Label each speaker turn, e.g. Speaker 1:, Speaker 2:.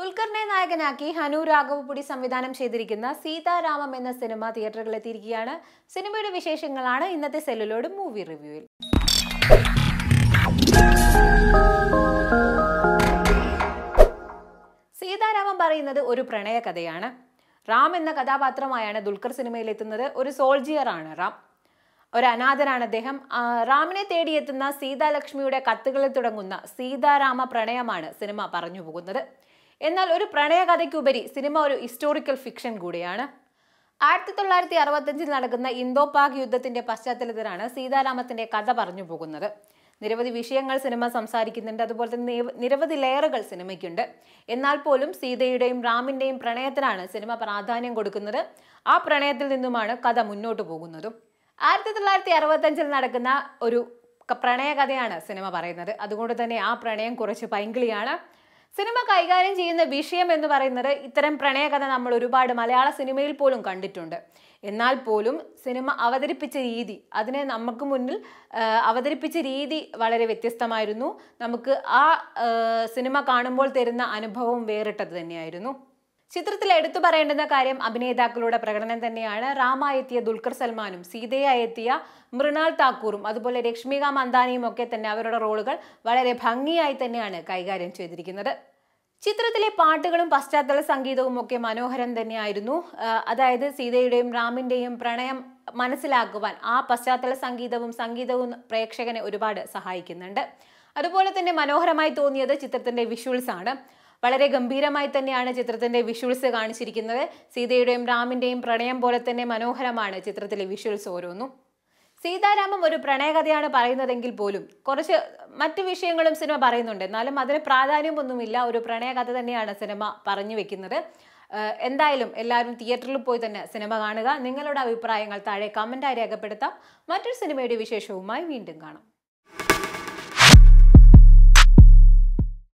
Speaker 1: ദുൽഖറിനെ നായകനാക്കി ഹനു രാഘവപുടി സംവിധാനം ചെയ്തിരിക്കുന്ന സീതാരാമം എന്ന സിനിമ തിയേറ്ററുകളിലെത്തിയിരിക്കുകയാണ് സിനിമയുടെ വിശേഷങ്ങളാണ് ഇന്നത്തെ സെല്ലുലോട് മൂവി റിവ്യൂവിൽ സീതാരാമം പറയുന്നത് ഒരു പ്രണയ കഥയാണ് റാം എന്ന കഥാപാത്രമായാണ് ദുൽഖർ സിനിമയിലെത്തുന്നത് ഒരു സോൾജിയറാണ് റാം ഒരു അനാഥനാണ് അദ്ദേഹം റാമിനെ തേടിയെത്തുന്ന സീതാലക്ഷ്മിയുടെ കത്തുകളിൽ തുടങ്ങുന്ന സീതാരാമ പ്രണയമാണ് സിനിമ പറഞ്ഞു പോകുന്നത് എന്നാൽ ഒരു പ്രണയകഥയ്ക്കുപരി സിനിമ ഒരു ഹിസ്റ്റോറിക്കൽ ഫിക്ഷൻ കൂടിയാണ് ആയിരത്തി തൊള്ളായിരത്തി അറുപത്തഞ്ചിൽ നടക്കുന്ന ഇന്തോ പാക് യുദ്ധത്തിന്റെ പശ്ചാത്തലത്തിലാണ് സീതാരാമത്തിന്റെ കഥ പറഞ്ഞു പോകുന്നത് നിരവധി വിഷയങ്ങൾ സിനിമ സംസാരിക്കുന്നുണ്ട് അതുപോലെ തന്നെ നിരവധി ലെയറുകൾ സിനിമയ്ക്കുണ്ട് എന്നാൽ പോലും സീതയുടെയും റാമിന്റെയും പ്രണയത്തിനാണ് സിനിമ പ്രാധാന്യം കൊടുക്കുന്നത് ആ പ്രണയത്തിൽ നിന്നുമാണ് കഥ മുന്നോട്ട് പോകുന്നതും ആയിരത്തി തൊള്ളായിരത്തി അറുപത്തഞ്ചിൽ നടക്കുന്ന ഒരു പ്രണയകഥയാണ് സിനിമ പറയുന്നത് അതുകൊണ്ട് തന്നെ ആ പ്രണയം കുറച്ച് പൈങ്കിളിയാണ് സിനിമ കൈകാര്യം ചെയ്യുന്ന വിഷയം എന്ന് പറയുന്നത് ഇത്തരം പ്രണയകഥ നമ്മൾ ഒരുപാട് മലയാള സിനിമയിൽ പോലും കണ്ടിട്ടുണ്ട് എന്നാൽ പോലും സിനിമ അവതരിപ്പിച്ച രീതി അതിനെ നമുക്ക് മുന്നിൽ അവതരിപ്പിച്ച രീതി വളരെ വ്യത്യസ്തമായിരുന്നു നമുക്ക് ആ സിനിമ കാണുമ്പോൾ തരുന്ന അനുഭവം വേറിട്ടത് തന്നെയായിരുന്നു ചിത്രത്തിൽ എടുത്തു പറയേണ്ടുന്ന കാര്യം അഭിനേതാക്കളുടെ പ്രകടനം തന്നെയാണ് റാമായെത്തിയ ദുൽഖർ സൽമാനും സീതയായെത്തിയ മൃണാൾ താക്കൂറും അതുപോലെ രക്ഷ്മിക മന്ദാനിയും ഒക്കെ തന്നെ അവരുടെ റോളുകൾ വളരെ ഭംഗിയായി തന്നെയാണ് കൈകാര്യം ചെയ്തിരിക്കുന്നത് ചിത്രത്തിലെ പാട്ടുകളും പശ്ചാത്തല സംഗീതവും ഒക്കെ മനോഹരം തന്നെയായിരുന്നു അതായത് സീതയുടെയും റാമിൻ്റെയും പ്രണയം മനസ്സിലാക്കുവാൻ ആ പശ്ചാത്തല സംഗീതവും സംഗീതവും പ്രേക്ഷകനെ ഒരുപാട് സഹായിക്കുന്നുണ്ട് അതുപോലെ തന്നെ മനോഹരമായി തോന്നിയത് ചിത്രത്തിൻ്റെ വിഷ്വൽസ് ആണ് വളരെ ഗംഭീരമായി തന്നെയാണ് ചിത്രത്തിന്റെ വിഷ്വൽസ് കാണിച്ചിരിക്കുന്നത് സീതയുടെയും രാമിന്റെയും പ്രണയം പോലെ തന്നെ മനോഹരമാണ് ചിത്രത്തിലെ വിഷ്വൽസ് ഓരോന്നും സീതാരാമം ഒരു പ്രണയകഥയാണ് പറയുന്നതെങ്കിൽ പോലും കുറച്ച് മറ്റു വിഷയങ്ങളും സിനിമ പറയുന്നുണ്ട് എന്നാലും അതിന് പ്രാധാന്യമൊന്നുമില്ല ഒരു പ്രണയകഥ തന്നെയാണ് സിനിമ പറഞ്ഞു വെക്കുന്നത് എന്തായാലും എല്ലാവരും തിയേറ്ററിൽ പോയി തന്നെ സിനിമ കാണുക നിങ്ങളുടെ അഭിപ്രായങ്ങൾ താഴെ കമൻറ്റായി രേഖപ്പെടുത്താം മറ്റൊരു സിനിമയുടെ വിശേഷവുമായി വീണ്ടും കാണാം